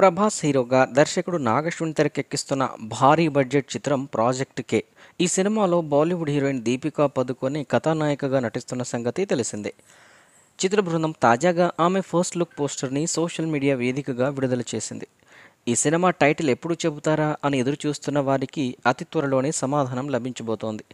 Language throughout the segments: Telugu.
ప్రభాస్ హీరోగా దర్శకుడు నాగశ్వన్ తెరకెక్కిస్తున్న భారీ బడ్జెట్ చిత్రం ప్రాజెక్ట్ కే ఈ సినిమాలో బాలీవుడ్ హీరోయిన్ దీపికా పదుకొని కథానాయికగా నటిస్తున్న సంగతి తెలిసిందే చిత్ర బృందం తాజాగా ఆమె ఫస్ట్ లుక్ పోస్టర్ని సోషల్ మీడియా వేదికగా విడుదల చేసింది ఈ సినిమా టైటిల్ ఎప్పుడు చెబుతారా అని ఎదురు చూస్తున్న వారికి అతి త్వరలోనే సమాధానం లభించబోతోంది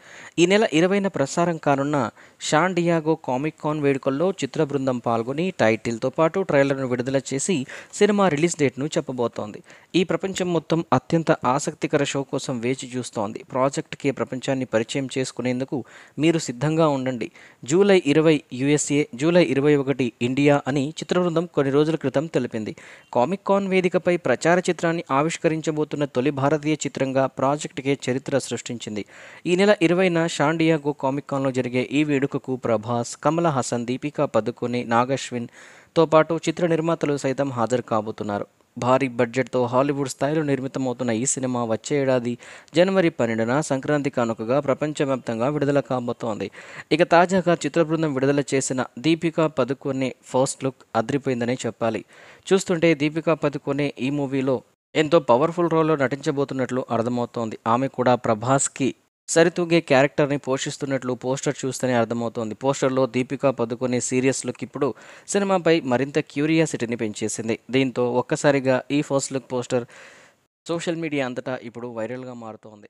ఈ నెల ఇరవైన ప్రసారం కానున్న షాన్ డియాగో కామిక్ కాన్ వేడుకల్లో చిత్ర బృందం పాల్గొని టైటిల్తో పాటు ట్రైలర్ను విడుదల చేసి సినిమా రిలీజ్ డేట్ను చెప్పబోతోంది ఈ ప్రపంచం మొత్తం అత్యంత ఆసక్తికర షో కోసం వేచి చూస్తోంది ప్రాజెక్ట్కి ప్రపంచాన్ని పరిచయం చేసుకునేందుకు మీరు సిద్ధంగా ఉండండి జూలై ఇరవై యుఎస్ఏ జూలై ఇరవై ఒకటి ఇండియా అని చిత్ర బృందం కొన్ని రోజుల క్రితం తెలిపింది కామిక్ కాన్ వేదికపై ప్రచారం ప్రచార చిత్రాన్ని ఆవిష్కరించబోతున్న తొలి భారతీయ చిత్రంగా ప్రాజెక్టుకే చరిత్ర సృష్టించింది ఈ నెల ఇరవైన షాండియాగో కామిక్ కాన్లో జరిగే ఈ వేడుకకు ప్రభాస్ కమల హాసన్ దీపికా పదుకొని నాగశ్విన్ తో పాటు చిత్ర నిర్మాతలు సైతం హాజరు కాబోతున్నారు భారీ బడ్జెట్తో హాలీవుడ్ స్థాయిలో నిర్మితమవుతున్న ఈ సినిమా వచ్చే ఏడాది జనవరి పన్నెండున సంక్రాంతి కానుకగా ప్రపంచవ్యాప్తంగా విడుదల కాబోతోంది ఇక తాజాగా చిత్ర బృందం విడుదల చేసిన దీపికా పదుకొనే ఫస్ట్ లుక్ అదిరిపోయిందని చెప్పాలి చూస్తుంటే దీపికా పదుకొనే ఈ మూవీలో ఎంతో పవర్ఫుల్ రోల్లో నటించబోతున్నట్లు అర్థమవుతోంది ఆమె కూడా ప్రభాస్కి సరితూగే క్యారెక్టర్ని పోషిస్తున్నట్లు పోస్టర్ చూస్తేనే అర్థమవుతోంది పోస్టర్లో దీపికా పదుకొని సీరియస్ లుక్ ఇప్పుడు సినిమాపై మరింత క్యూరియాసిటీని పెంచేసింది దీంతో ఒక్కసారిగా ఈ first look poster social media అంతటా ఇప్పుడు వైరల్గా మారుతోంది